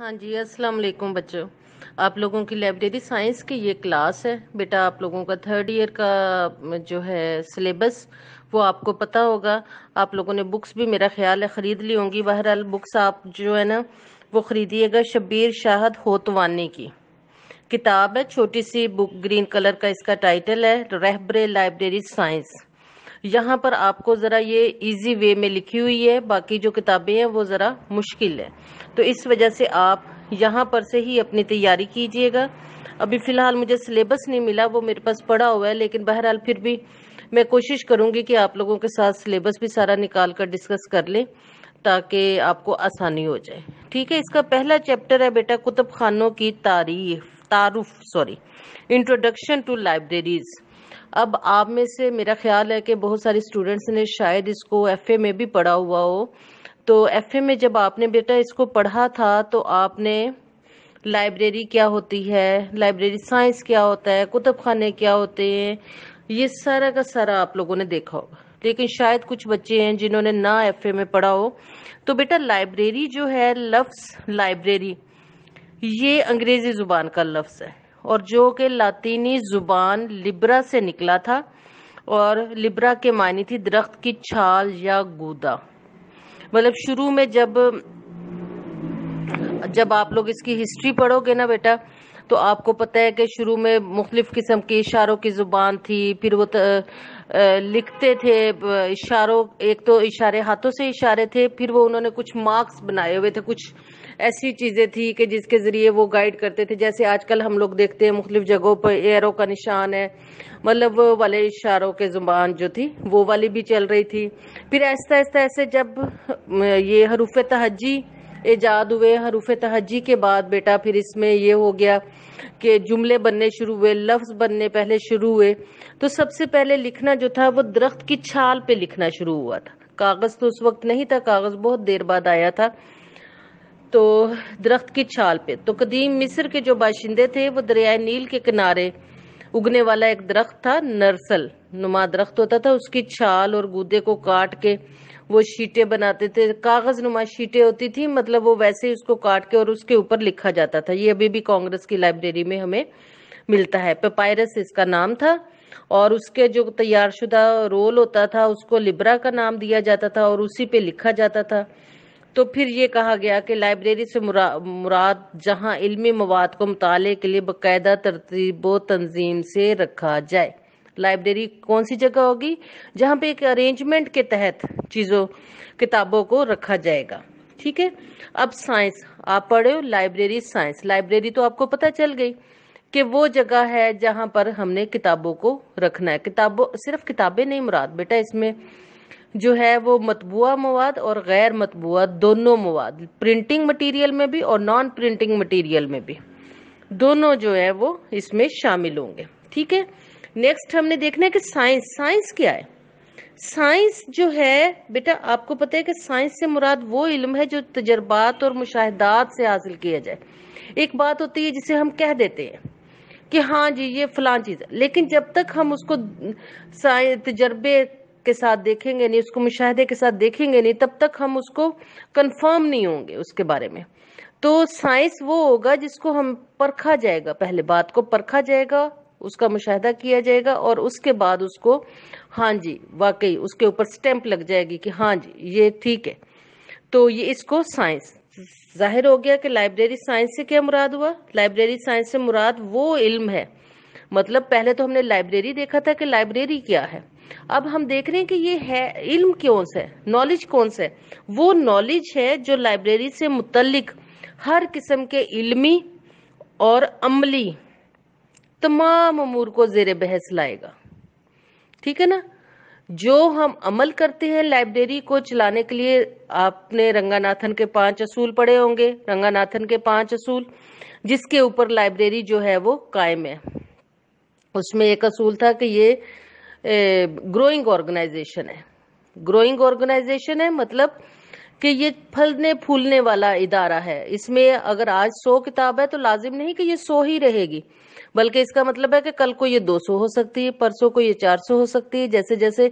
हाँ जी अस्सलाम वालेकुम बच्चों आप लोगों की लाइब्रेरी साइंस की ये क्लास है बेटा आप लोगों का थर्ड ईयर का जो है सिलेबस वो आपको पता होगा आप लोगों ने बुक्स भी मेरा ख्याल है ख़रीद ली होंगी बहरहाल बुक्स आप जो है ना वो ख़रीदिएगा शबीर शाहद होतवानी की किताब है छोटी सी बुक ग्रीन कलर का इसका टाइटल है रहबरे लाइब्रेरी साइंस यहाँ पर आपको ज़रा ये इजी वे में लिखी हुई है बाकी जो किताबें हैं वो ज़रा मुश्किल है तो इस वजह से आप यहाँ पर से ही अपनी तैयारी कीजिएगा अभी फ़िलहाल मुझे सिलेबस नहीं मिला वो मेरे पास पड़ा हुआ है लेकिन बहरहाल फिर भी मैं कोशिश करूंगी कि आप लोगों के साथ सिलेबस भी सारा निकाल कर डिस्कस कर लें ताकि आपको आसानी हो जाए ठीक है इसका पहला चैप्टर है बेटा कुतुब खानों की तारीफ तारुफ सॉरी इंट्रोडक्शन टू लाइब्रेरीज़ अब आप में से मेरा ख्याल है कि बहुत सारे स्टूडेंट्स ने शायद इसको एफ में भी पढ़ा हुआ हो तो एफ में जब आपने बेटा इसको पढ़ा था तो आपने लाइब्रेरी क्या होती है लाइब्रेरी साइंस क्या होता है कुतुब खाने क्या होते हैं ये सारा का सारा आप लोगों ने देखा होगा लेकिन शायद कुछ बच्चे हैं जिन्होंने ना एफ में पढ़ा हो तो बेटा लाइब्रेरी जो है लफ्स लाइब्रेरी ये अंग्रेजी जुबान का लफ्ज़ है और जो कि लातीनी जुबान लिब्रा से निकला था और लिब्रा के मानी थी दरख्त की छाल या गूदा मतलब शुरू में जब जब आप लोग इसकी हिस्ट्री पढ़ोगे ना बेटा तो आपको पता है कि शुरू में मुख्तलिफ किस्म के इशारों की ज़ुबान थी फिर वो त, आ, लिखते थे इशारों एक तो इशारे हाथों से इशारे थे फिर वो उन्होंने कुछ मार्क्स बनाए हुए थे कुछ ऐसी चीज़ें थी कि जिसके ज़रिए वो गाइड करते थे जैसे आजकल हम लोग देखते हैं मुख्तलिफ जगहों पर एयरों का निशान है मतलब वो वाले इशारों के ज़ुबान जो थी वो वाली भी चल रही थी फिर ऐसा ऐसा ऐसे जब ये हरूफ तहजी ईजाद हुए हरूफ तहजी के बाद बेटा फिर इसमें ये हो गया कि जुमले बनने शुरू हुए लफ्ज़ बनने पहले शुरू हुए तो सबसे पहले लिखना जो था वो दरख्त की छाल पे लिखना शुरू हुआ था कागज़ तो उस वक्त नहीं था कागज़ बहुत देर बाद आया था तो दरख्त की छाल पे तो कदीम मिस्र के जो बाशिंदे थे वो दरियाए नील के किनारे उगने वाला एक दरख्त था नरसल नुमा दरख्त होता था उसकी छाल और गूदे को काट के वो शीटें बनाते थे कागज नुमा शीटें होती थी मतलब वो वैसे ही उसको काट के और उसके ऊपर लिखा जाता था ये अभी भी कांग्रेस की लाइब्रेरी में हमें मिलता है पेपायरस इसका नाम था और उसके जो तैयारशुदा रोल होता था उसको लिब्रा का नाम दिया जाता था और उसी पे लिखा जाता था तो फिर ये कहा गया कि लाइब्रेरी से मुरा, मुराद जहाँ इल्मी मवाद को मुताले के लिए बाकायदा तरतीब व तंजीम से रखा जाए लाइब्रेरी कौन सी जगह होगी जहाँ पे एक अरेंजमेंट के तहत चीज़ों किताबों को रखा जाएगा ठीक है अब साइंस आप पढ़े हो लाइब्रेरी साइंस लाइब्रेरी तो आपको पता चल गई कि वो जगह है जहाँ पर हमने किताबों को रखना है किताबों सिर्फ किताबें नहीं मुराद बेटा इसमें जो है वो मतबूआ मवाद और गैर मतबूआ दोनों मवाद प्रिंटिंग मटेरियल में भी और नॉन प्रिंटिंग मटेरियल में भी दोनों जो है वो इसमें शामिल होंगे ठीक है नेक्स्ट हमने देखना है कि साइंस साइंस क्या है साइंस जो है बेटा आपको पता है कि साइंस से मुराद वो इल्म है जो तजर्बात और मुशाहदात से हासिल किया जाए एक बात होती है जिसे हम कह देते हैं कि हाँ जी ये फलां चीज़ है लेकिन जब तक हम उसको तजर्बे के साथ देखेंगे नहीं उसको मुशाहदे के साथ देखेंगे नहीं तब तक हम उसको कंफर्म नहीं होंगे उसके बारे में तो साइंस वो होगा जिसको हम परखा जाएगा पहले बात को परखा जाएगा उसका मुशाहदा किया जाएगा और उसके बाद उसको हाँ जी वाकई उसके ऊपर स्टैंप लग जाएगी कि हाँ जी ये ठीक है तो ये इसको साइंस जाहिर हो गया कि लाइब्रेरी साइंस से क्या मुराद हुआ लाइब्रेरी साइंस से मुराद वो इल्म है मतलब पहले तो हमने लाइब्रेरी देखा था कि लाइब्रेरी क्या है अब हम देख रहे हैं कि ये है इल्म क्यों है नॉलेज कौन सा है वो नॉलेज है जो लाइब्रेरी से मुतलिक हर किस्म के इल्मी और अमली तमाम अमूर को जेर बहस लाएगा ठीक है ना जो हम अमल करते हैं लाइब्रेरी को चलाने के लिए आपने रंगानाथन के पांच असूल पढ़े होंगे रंगानाथन के पांच असूल जिसके ऊपर लाइब्रेरी जो है वो कायम है उसमें एक असूल था कि ये ग्रोइंग ऑर्गेनाइजेशन है ग्रोइंग ऑर्गेनाइजेशन है मतलब कि ये फलने फूलने वाला इदारा है इसमें अगर आज सौ किताब है तो लाजिम नहीं कि ये सौ ही रहेगी बल्कि इसका मतलब है कि कल को ये दो सौ हो सकती है परसों को ये चार सौ हो सकती है जैसे जैसे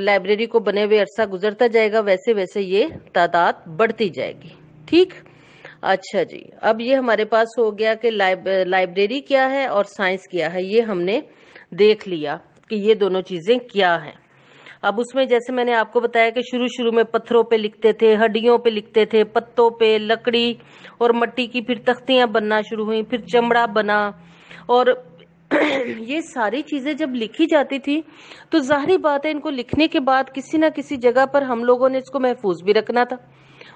लाइब्रेरी को बने हुए अरसा गुजरता जाएगा वैसे वैसे ये तादाद बढ़ती जाएगी ठीक अच्छा जी अब ये हमारे पास हो गया कि लाइब्रेरी क्या है और साइंस क्या है ये हमने देख लिया कि ये दोनों चीज़ें क्या हैं अब उसमें जैसे मैंने आपको बताया कि शुरू शुरू में पत्थरों पे लिखते थे हड्डियों पे लिखते थे पत्तों पे लकड़ी और मट्टी की फिर तख्तियां बनना शुरू हुई फिर चमड़ा बना और ये सारी चीज़ें जब लिखी जाती थी तो जाहरी बात है इनको लिखने के बाद किसी ना किसी जगह पर हम लोगों ने इसको महफूज भी रखना था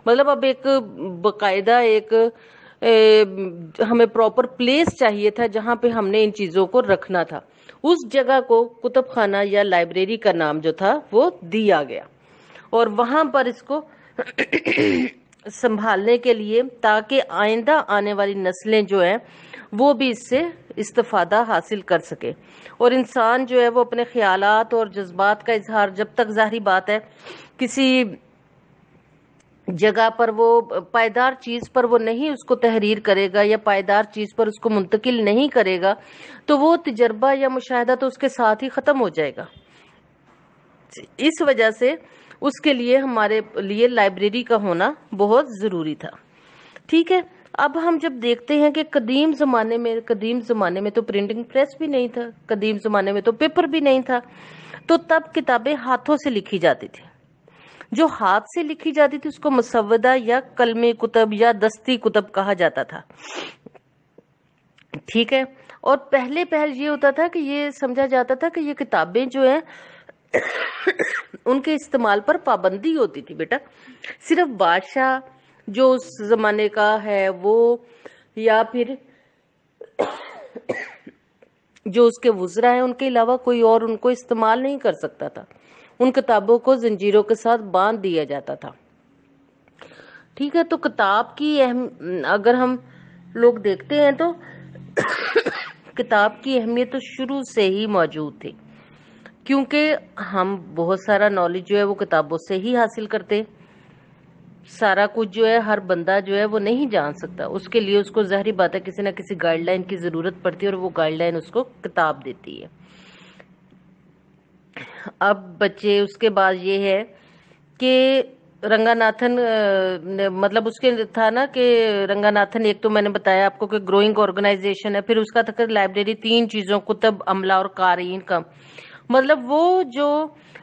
मतलब अब एक बाकायदा एक ए, हमें प्रॉपर प्लेस चाहिए था जहाँ पे हमने इन चीज़ों को रखना था उस जगह को कुतुब खाना या लाइब्रेरी का नाम जो था वो दिया गया और वहाँ पर इसको संभालने के लिए ताकि आइंदा आने वाली नस्लें जो हैं वो भी इससे इस्तफादा हासिल कर सके और इंसान जो है वो अपने ख्यालात और जज्बात का इजहार जब तक जाहरी बात है किसी जगह पर वो पायदार चीज पर वो नहीं उसको तहरीर करेगा या पायदार चीज पर उसको मुंतकिल नहीं करेगा तो वो तजर्बा या मुशाहिदा तो उसके साथ ही ख़त्म हो जाएगा इस वजह से उसके लिए हमारे लिए लाइब्रेरी का होना बहुत ज़रूरी था ठीक है अब हम जब देखते हैं कि कदीम ज़माने में कदीम ज़माने में तो प्रिंटिंग प्रेस भी नहीं था कदीम ज़माने में तो पेपर भी नहीं था तो तब किताबें हाथों से लिखी जाती थी जो हाथ से लिखी जाती थी उसको मुसवदा या कलमे कुतब या दस्ती कुतब कहा जाता था ठीक है और पहले पहल ये होता था कि ये समझा जाता था कि ये किताबें जो है उनके इस्तेमाल पर पाबंदी होती थी बेटा सिर्फ बादशाह जो उस जमाने का है वो या फिर जो उसके वजरा है उनके अलावा कोई और उनको इस्तेमाल नहीं कर सकता था उन किताबों को जंजीरों के साथ बांध दिया जाता था ठीक है तो किताब की अहम अगर हम लोग देखते हैं तो किताब की अहमियत तो शुरू से ही मौजूद थी क्योंकि हम बहुत सारा नॉलेज जो है वो किताबों से ही हासिल करते सारा कुछ जो है हर बंदा जो है वो नहीं जान सकता उसके लिए उसको जहरी बात है किसी ना किसी गाइडलाइन की ज़रूरत पड़ती है और वो गाइडलाइन उसको किताब देती है अब बच्चे उसके बाद ये है कि रंगानाथन मतलब उसके था ना कि रंगानाथन एक तो मैंने बताया आपको कि ग्रोइंग ऑर्गेनाइजेशन है फिर उसका था लाइब्रेरी तीन चीज़ों कुतब अमला और कारीन का मतलब वो जो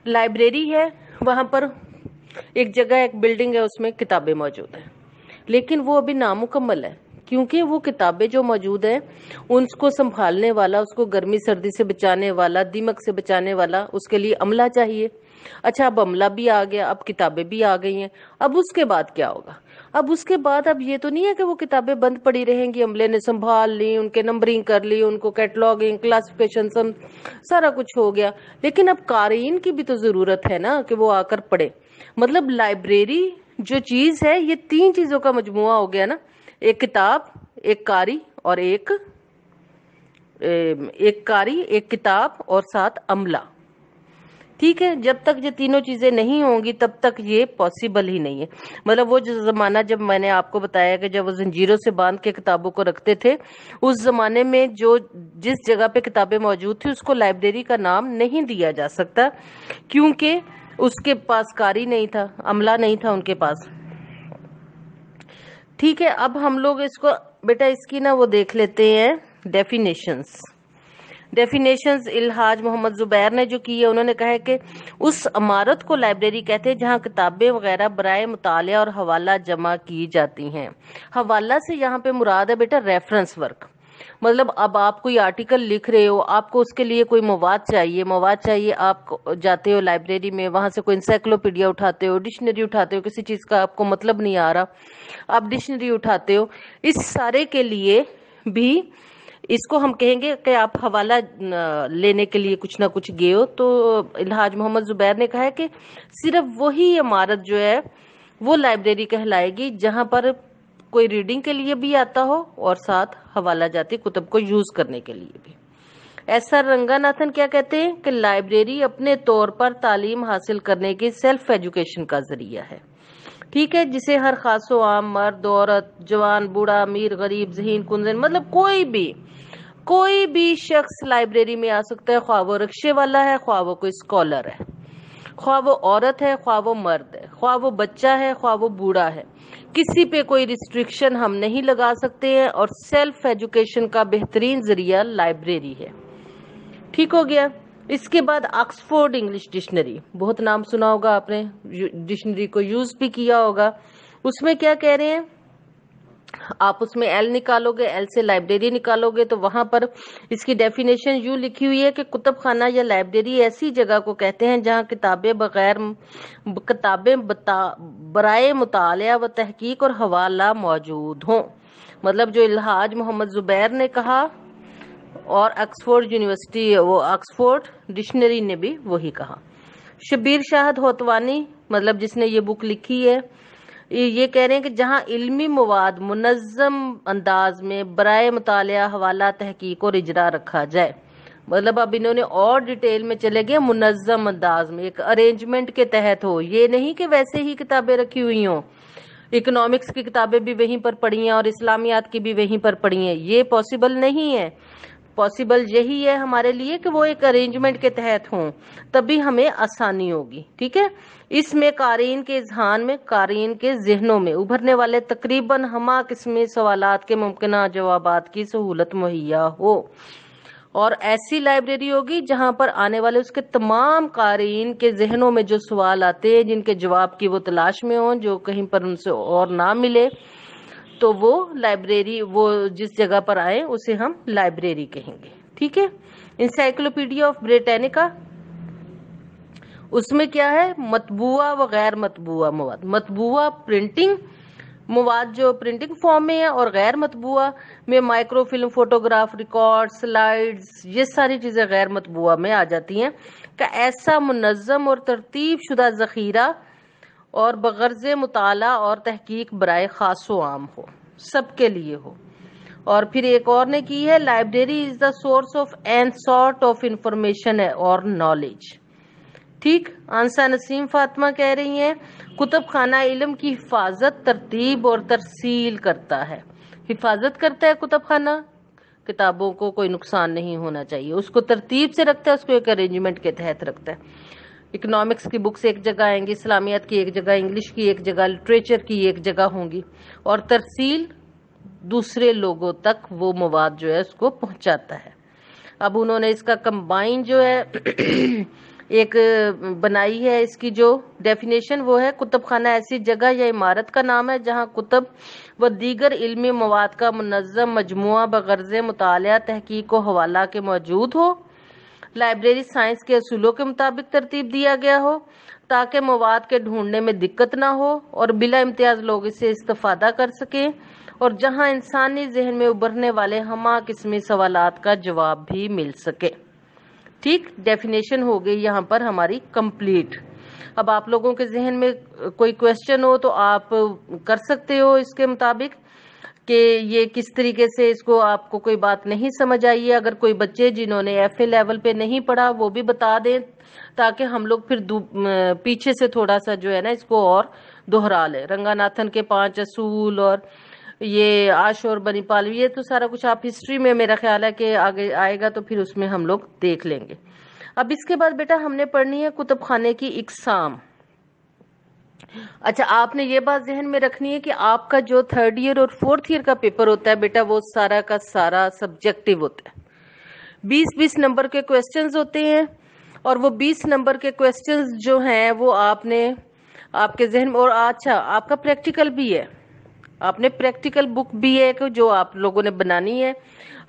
लाइब्रेरी है वहां पर एक जगह एक बिल्डिंग है उसमें किताबें मौजूद है लेकिन वो अभी नामुकम्मल है क्योंकि वो किताबें जो मौजूद हैं उनको संभालने वाला उसको गर्मी सर्दी से बचाने वाला दीमक से बचाने वाला उसके लिए अमला चाहिए अच्छा अब अमला भी आ गया अब किताबें भी आ गई हैं अब उसके बाद क्या होगा अब उसके बाद अब ये तो नहीं है कि वो किताबें बंद पड़ी रहेंगी अमले ने संभाल ली उनके नंबरिंग कर ली उनको कैटलॉगिंग क्लासिफिकेशन सारा कुछ हो गया लेकिन अब कारीन की भी तो जरूरत है ना कि वो आकर पढ़े मतलब लाइब्रेरी जो चीज है ये तीन चीजों का मजमुआ हो गया ना एक किताब एक कारी और एक एक कारी एक किताब और साथ अमला ठीक है जब तक ये तीनों चीज़ें नहीं होंगी तब तक ये पॉसिबल ही नहीं है मतलब वो जो ज़माना जब मैंने आपको बताया कि जब वो जंजीरों से बांध के किताबों को रखते थे उस ज़माने में जो जिस जगह पे किताबें मौजूद थी उसको लाइब्रेरी का नाम नहीं दिया जा सकता क्योंकि उसके पास कारी नहीं था अमला नहीं था उनके पास ठीक है अब हम लोग इसको बेटा इसकी ना वो देख लेते हैं डेफिनेशंस डेफिनेशंस इलाहाज मोहम्मद जुबैर ने जो की है उन्होंने कहा है कि उस इमारत को लाइब्रेरी कहते हैं जहाँ किताबें वगैरह बरए मुताले और हवाला जमा की जाती हैं हवाला से यहाँ पे मुराद है बेटा रेफरेंस वर्क मतलब अब आप कोई आर्टिकल लिख रहे हो आपको उसके लिए कोई मवाद चाहिए मवाद चाहिए आप जाते हो लाइब्रेरी में वहाँ से कोई इंसाइक्लोपीडिया उठाते हो डिक्शनरी उठाते हो किसी चीज़ का आपको मतलब नहीं आ रहा आप डिक्शनरी उठाते हो इस सारे के लिए भी इसको हम कहेंगे कि आप हवाला लेने के लिए कुछ ना कुछ गए हो तो इलाहाज मोहम्मद जुबैर ने कहा है कि सिर्फ वही इमारत जो है वो लाइब्रेरी कहलाएगी जहाँ पर कोई रीडिंग के लिए भी आता हो और साथ हवाला जाती कुतुब को यूज करने के लिए भी एस आर रंगानाथन क्या कहते हैं कि लाइब्रेरी अपने तौर पर तालीम हासिल करने के सेल्फ एजुकेशन का जरिया है ठीक है जिसे हर खासो आम मर्द औरत जवान बूढ़ा अमीर गरीब जहीन कुंजन मतलब कोई भी कोई भी शख्स लाइब्रेरी में आ सकता है ख्वा वो रिक्शे वाला है ख्वा वो कोई स्कॉलर है ख्वा वो औरत है ख्वा मर्द है ख्वा वो बच्चा है ख्वा वो बूढ़ा है किसी पे कोई रिस्ट्रिक्शन हम नहीं लगा सकते हैं और सेल्फ एजुकेशन का बेहतरीन जरिया लाइब्रेरी है ठीक हो गया इसके बाद ऑक्सफोर्ड इंग्लिश डिक्शनरी बहुत नाम सुना होगा आपने डिक्शनरी को यूज भी किया होगा उसमें क्या कह रहे हैं आप उसमें एल निकालोगे एल से लाइब्रेरी निकालोगे तो वहां पर इसकी डेफिनेशन यू लिखी हुई है कि कुतुब खाना या लाइब्रेरी ऐसी जगह को कहते हैं जहां किताबें बगैर किताबें बराए मुताल व तहकीक और हवाला मौजूद हों मतलब जो इलाहाज मोहम्मद जुबैर ने कहा और ऑक्सफोर्ड यूनिवर्सिटी वो ऑक्सफोर्ड डिक्शनरी ने भी वही कहा शबीर शाहद होतवानी मतलब जिसने ये बुक लिखी है ये कह रहे हैं कि जहाँ इलमी मवाद मुनज़म अंदाज में बर मुताल हवाला तहकीक और इजरा रखा जाए मतलब अब इन्होंने और डिटेल में चले गए मुनज़म अंदाज में एक अरेंजमेंट के तहत हो ये नहीं कि वैसे ही किताबें रखी हुई हों इकोनॉमिक्स की किताबें भी वहीं पर पढ़ी हैं और इस्लामियात की भी वहीं पर पढ़ी हैं ये पॉसिबल नहीं है पॉसिबल यही है हमारे लिए कि वो एक अरेंजमेंट के तहत हों तभी हमें आसानी होगी ठीक है इसमें कारीन के इजहान में कारीन के जहनों में उभरने वाले तकरीबन हमा किस्म सवाल के मुमकिन जवाब की सहूलत मुहैया हो और ऐसी लाइब्रेरी होगी जहां पर आने वाले उसके तमाम कारीन के जहनों में जो सवाल आते हैं जिनके जवाब की वो तलाश में हों जो कहीं पर उनसे और ना मिले तो वो लाइब्रेरी वो जिस जगह पर आए उसे हम लाइब्रेरी कहेंगे ठीक है इंसाइक्लोपीडिया ऑफ ब्रिटेनिका उसमें क्या है मतबुआ व गैर मतबुआ मवाद मतबुआ प्रिंटिंग मवाद जो प्रिंटिंग फॉर्म में है और गैर मतबुआ में micro film photograph record slides ये सारी चीज़ें गैर मतबुआ में आ जाती हैं का ऐसा मुनज़म और तरतीब शुदा ज़खीरा और बगर्ज मताल और तहकीक बरए खास आम हो के लिए हो और फिर एक और ने की है library is the source of an sort of information और नॉलेज ठीक आंसा नसीम फातमा कह रही है कुतुब खाना इलम की हिफाजत तरतीब और तरसील करता है हिफाजत करता है कुतुब खाना किताबों को कोई नुकसान नहीं होना चाहिए उसको तरतीब से रखता है उसको एक अरेंजमेंट के तहत रखता है इकोनॉमिक्स की बुक्स एक जगह आएंगी इस्लामियात की एक जगह इंग्लिश की एक जगह लिटरेचर की एक जगह होंगी और तरसील दूसरे लोगों तक वो मवाद जो है उसको पहुंचाता है अब उन्होंने इसका कंबाइन जो है एक बनाई है इसकी जो डेफिनेशन वो है कुतुब खाना ऐसी जगह या इमारत का नाम है जहाँ कुतुब व दीगर इल्मी मवाद का मुनज़म मजमु बगर्ज मुताल तहकीक व हवाला के मौजूद हो लाइब्रेरी साइंस के असूलों के मुताबिक तरतीब दिया गया हो ताकि मवाद के ढूंढने में दिक्कत ना हो और बिला इम्तियाज लोग इससे इस्तफादा कर सकें और जहां इंसानी जहन में उभरने वाले हम किस्मी सवाल का जवाब भी मिल सके ठीक डेफिनेशन हो गई यहाँ पर हमारी कंप्लीट अब आप लोगों के जहन में कोई क्वेश्चन हो तो आप कर सकते हो इसके मुताबिक कि ये किस तरीके से इसको आपको कोई बात नहीं समझ आई है अगर कोई बच्चे जिन्होंने एफ लेवल पे नहीं पढ़ा वो भी बता दें ताकि हम लोग फिर पीछे से थोड़ा सा जो है ना इसको और दोहरा लें रंगानाथन के पांच असूल और ये आश और बनी पालवी ये तो सारा कुछ आप हिस्ट्री में मेरा ख्याल है कि आगे आएगा तो फिर उसमें हम लोग देख लेंगे अब इसके बाद बेटा हमने पढ़नी है कुतुब खाने की इकसाम अच्छा आपने ये बात जहन में रखनी है कि आपका जो थर्ड ईयर और फोर्थ ईयर का पेपर होता है बेटा वो सारा का सारा सब्जेक्टिव होता है बीस बीस नंबर के क्वेश्चंस होते हैं और वो बीस नंबर के क्वेश्चंस जो हैं वो आपने आपके जहन में और अच्छा आपका प्रैक्टिकल भी है आपने प्रैक्टिकल बुक भी है कि जो आप लोगों ने बनानी है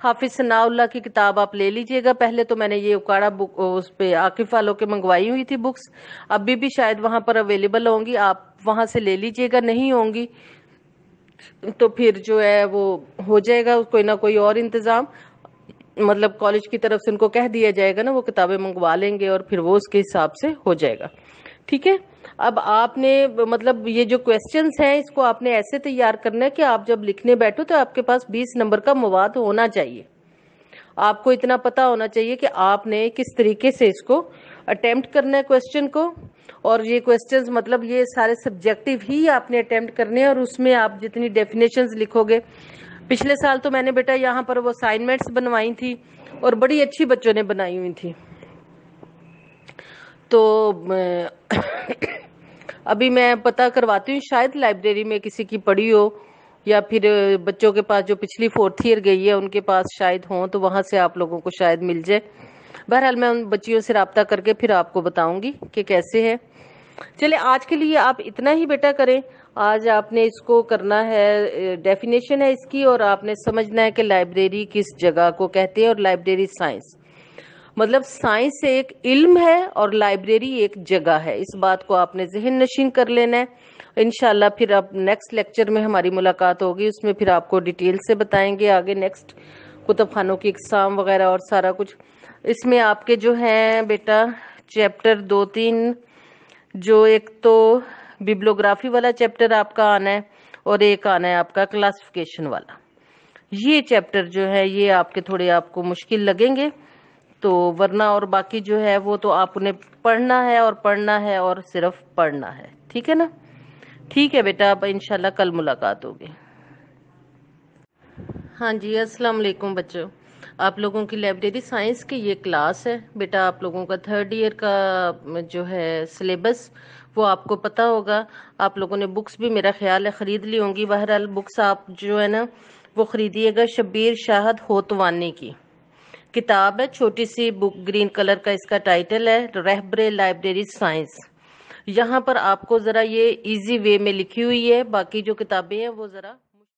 हाफिज सनाउल्ला की किताब आप ले लीजिएगा पहले तो मैंने ये उकाड़ा बुक उस पर आकिफ वालों के मंगवाई हुई थी बुक्स अभी भी शायद वहां पर अवेलेबल होंगी आप वहां से ले लीजिएगा नहीं होंगी तो फिर जो है वो हो जाएगा कोई ना कोई और इंतज़ाम मतलब कॉलेज की तरफ से उनको कह दिया जाएगा ना वो किताबें मंगवा लेंगे और फिर वो उसके हिसाब से हो जाएगा ठीक है अब आपने मतलब ये जो क्वेश्चंस हैं इसको आपने ऐसे तैयार करना है कि आप जब लिखने बैठो तो आपके पास 20 नंबर का मवाद होना चाहिए आपको इतना पता होना चाहिए कि आपने किस तरीके से इसको अटेम्प्ट करना है क्वेश्चन को और ये क्वेश्चंस मतलब ये सारे सब्जेक्टिव ही आपने अटेम्प्ट करने हैं और उसमें आप जितनी डेफिनेशन लिखोगे पिछले साल तो मैंने बेटा यहाँ पर वो असाइनमेंट्स बनवाई थी और बड़ी अच्छी बच्चों ने बनाई हुई थी तो अभी मैं पता करवाती हूँ शायद लाइब्रेरी में किसी की पढ़ी हो या फिर बच्चों के पास जो पिछली फोर्थ ईयर गई है उनके पास शायद हों तो वहाँ से आप लोगों को शायद मिल जाए बहरहाल मैं उन बच्चियों से रबता करके फिर आपको बताऊंगी कि कैसे है चले आज के लिए आप इतना ही बेटा करें आज आपने इसको करना है डेफिनेशन है इसकी और आपने समझना है कि लाइब्रेरी किस जगह को कहते हैं और लाइब्रेरी साइंस मतलब साइंस एक इल्म है और लाइब्रेरी एक जगह है इस बात को आपने जहन नशीन कर लेना है इनशाला फिर आप नेक्स्ट लेक्चर में हमारी मुलाकात होगी उसमें फिर आपको डिटेल से बताएंगे आगे नेक्स्ट कुतुब खानों की इकसाम वगैरह और सारा कुछ इसमें आपके जो हैं बेटा चैप्टर दो तीन जो एक तो बिब्लोग्राफी वाला चैप्टर आपका आना है और एक आना है आपका क्लासिफिकेशन वाला ये चैप्टर जो है ये आपके थोड़े आपको मुश्किल लगेंगे तो वरना और बाकी जो है वो तो आप उन्हें पढ़ना है और पढ़ना है और सिर्फ पढ़ना है ठीक है ना ठीक है बेटा अब इनशाला कल मुलाकात होगी हाँ जी अस्सलाम वालेकुम बच्चों आप लोगों की लाइब्रेरी साइंस की ये क्लास है बेटा आप लोगों का थर्ड ईयर का जो है सिलेबस वो आपको पता होगा आप लोगों ने बुक्स भी मेरा ख्याल है ख़रीद ली होंगी बहरहाल बुक्स आप जो है ना वो ख़रीदिएगा शब्बीर शाहद होतवानी की किताब है छोटी सी बुक ग्रीन कलर का इसका टाइटल है रहबरे लाइब्रेरी साइंस यहाँ पर आपको ज़रा ये इजी वे में लिखी हुई है बाकी जो किताबें हैं वो ज़रा